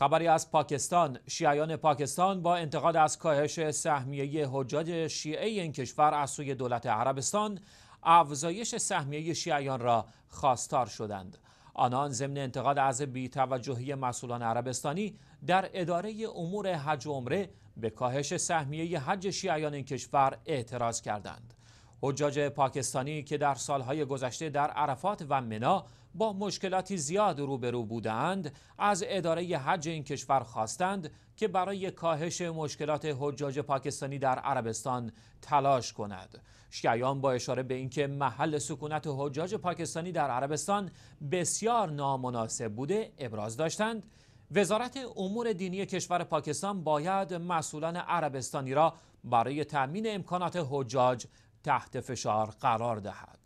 خبری از پاکستان شیعیان پاکستان با انتقاد از کاهش سهمیه حجاج شیعه این کشور از سوی دولت عربستان افزایش سهمیه شیعیان را خواستار شدند آنان ضمن انتقاد از بیتوجهی مسئولان عربستانی در اداره امور حج و عمره به کاهش سهمیه حج شیعیان این کشور اعتراض کردند حجاج پاکستانی که در سالهای گذشته در عرفات و منا با مشکلاتی زیاد روبرو بودند از اداره حج این کشور خواستند که برای کاهش مشکلات حجاج پاکستانی در عربستان تلاش کند شیعیان با اشاره به اینکه محل سکونت حجاج پاکستانی در عربستان بسیار نامناسب بوده ابراز داشتند وزارت امور دینی کشور پاکستان باید مسئولان عربستانی را برای تأمین امکانات حجاج تحت فشار قرار دهد